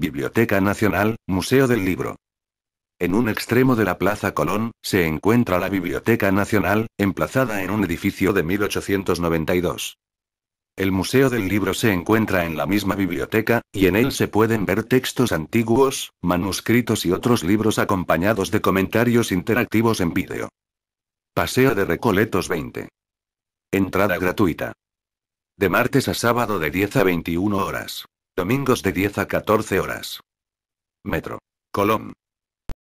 Biblioteca Nacional, Museo del Libro. En un extremo de la Plaza Colón, se encuentra la Biblioteca Nacional, emplazada en un edificio de 1892. El Museo del Libro se encuentra en la misma biblioteca, y en él se pueden ver textos antiguos, manuscritos y otros libros acompañados de comentarios interactivos en vídeo. Paseo de Recoletos 20. Entrada gratuita. De martes a sábado de 10 a 21 horas. Domingos de 10 a 14 horas. Metro. Colón.